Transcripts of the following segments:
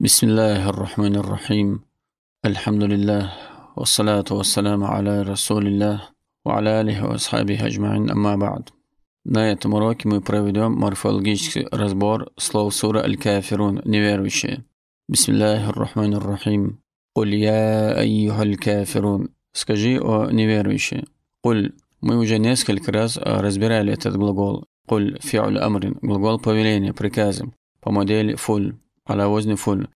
بسم الله الرحمن الرحيم الحمد لله والصلاة والسلام على رسول الله وعلى آله وأصحابه أجمعين أما بعد На этом уроке мы проведем морфологический разбор слов сура Аль-Кафирун, неверующие. Бисмиллахи рахман рахим. Уль я айюха аль-кафирун. Скажи, о неверующие. Уль. Мы уже несколько раз разбирали этот глагол. Уль фи'уль амрин. Глагол повеления, приказом. По модели фуль. على وزن فل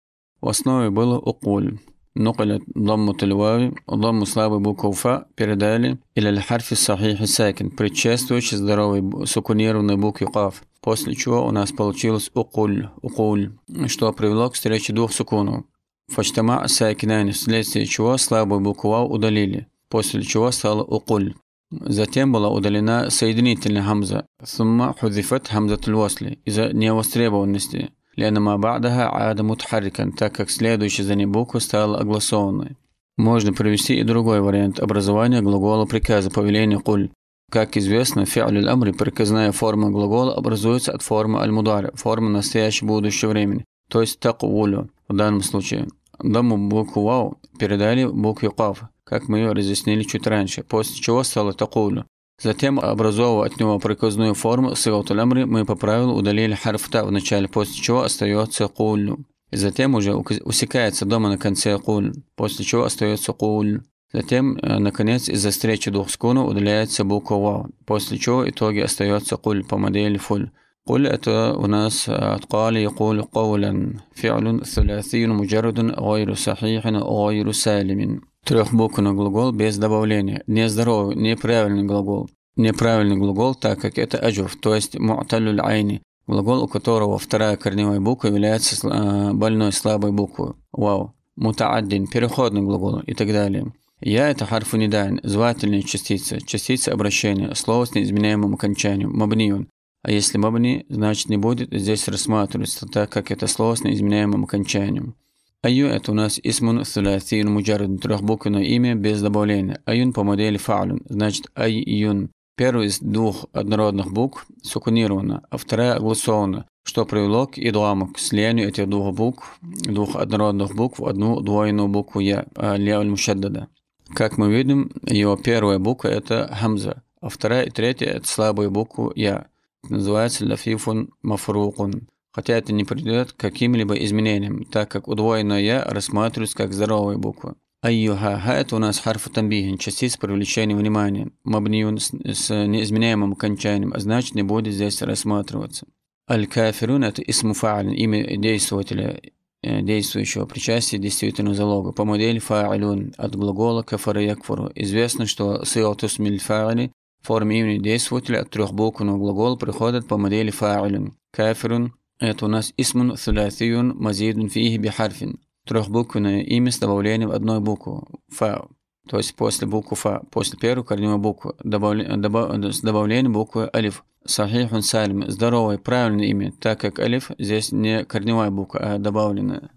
основе было «укуль». نقلت ضمة الواو ضم слабой буквы «фа» передали إلى الحرف الصحيح ساكن, предшествующий здоровой сукунированной букве «каф», после чего у нас получилось «укуль», «укуль», что привело к встрече двух сукунов. Фачтама сакинани, вследствие чего слабую букву «вау» удалили, после чего стало «укуль». Затем была удалена соединительная хамза, сумма худзифат хамзатуль восли из-за невостребованности. لأن ما بعدها عاد мутхаррикан, так как следующая за ней буква стала огласованной. Можно привести и другой вариант образования глагола приказа повеления «куль». Как известно, фи'ль амри приказная форма глагола образуется от формы аль-мудари, формы настоящего будущего времени, то есть такулю в данном случае. Даму букву «вау» передали букве «кав», как мы ее разъяснили чуть раньше, после чего стало такулю. Затем, образовывая от него приказную форму сигатул амри, мы по правилу удалили харф та в начале, после чего остается куль. Затем уже усекается дома на конце куль, после чего остается куль. Затем, э, наконец, из-за встречи двух скунов удаляется буква вау, после чего в итоге остается куль по модели фуль. قل أتى أناس أتقال يقول قولا فعل ثلاثي مجرد غير صحيح غير سالم Трехбуквенный глагол без добавления. Нездоровый, неправильный глагол. Неправильный глагол, так как это аджуф, то есть му'талюль айни, глагол, у которого вторая корневая буква является э, больной слабой буквой. Вау. Мутааддин, переходный глагол и так далее. Я – это харфу недайн, звательная частица, частица обращения, слово с неизменяемым окончанием, мабниюн, а если бабни значит не будет здесь рассматриваться, так как это слово с неизменяемым окончанием. Аю – это у нас «исмун сулятин муджарин» трехбуквенное имя без добавления. Аюн по модели «фа'люн», значит «ай-юн». Первый из двух однородных букв суконирована а вторая огласована, что привело к идламу, к слиянию этих двух букв, двух однородных букв в одну двойную букву «я» – а, «ля-аль-мушаддада». Как мы видим, его первая буква – это «хамза», а вторая и третья – это слабые буквы «я» называется лафифун мафрукун, хотя это не придет к каким-либо изменениям, так как удвоенное «я» рассматривается как здоровая буква. Айюха ха это у нас харфу тамбихин, частица привлечения внимания, мабниюн с, с неизменяемым окончанием, а значит не будет здесь рассматриваться. Аль-кафирун это исмуфаалин, имя действователя, э, действующего причастия действительного залога. По модели фаалюн от глагола кафара якфуру. Известно, что сиотус мильфаали форме имени действователя от трех букв на глагол приходят по модели фа'илин. Кафирун – это у нас исмун сулясиюн мазидун фихи бихарфин. Трехбуквенное имя с добавлением одной буквы – фа. То есть после буквы фа, после первой корневой буквы, добавля, добав, с добавлением буквы алиф. Сахихун салим – здоровое, правильное имя, так как алиф здесь не корневая буква, а добавленная.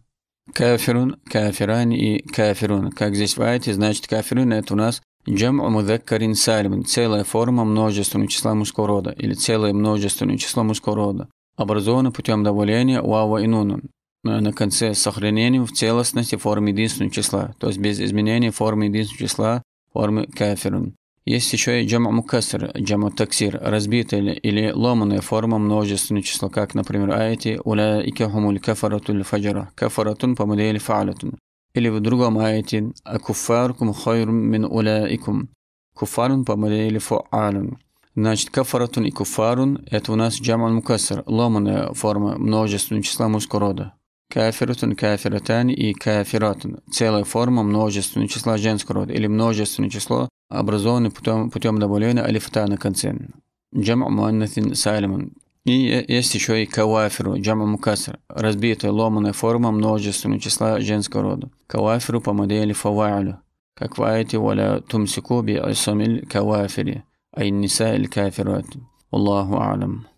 Кафирун, кафиран и кафирун. Как здесь в аяте, значит кафирун – это у нас Джам'у мудаккарин сальмин – целая форма множественного числа мужского рода или целое множественное число мужского рода, образовано путем добавления вава и нуна на конце с сохранением в целостности формы единственного числа, то есть без изменения формы единственного числа формы кафирун. Есть еще и джама мукасир, джама таксир, разбитая или ломаная форма множественного числа, как, например, аяти «Уля икахумуль кафаратуль фаджара» – «кафаратун по модели фаалатун». Или в другом аяте «Акуфаркум хайрум мин уляикум» «Куфарун помыли или фуалун». Значит, кафаратун и куфарун – это у нас джаман мукасар, ломаная форма множественного числа мужского рода. Кафиратун, кафиратан и кафиратун – целая форма множественного числа женского рода или множественное число, образованное путем, путем добавления алифта на конце. Джам муаннатин сайлимун. И есть еще и кавафиру, джам мукасар – разбитая ломаная форма множественного числа женского рода. كوافر помодели فواعل ككوايت ولا تمسكوا بعصم الكوافر أي النساء الكافرات والله أعلم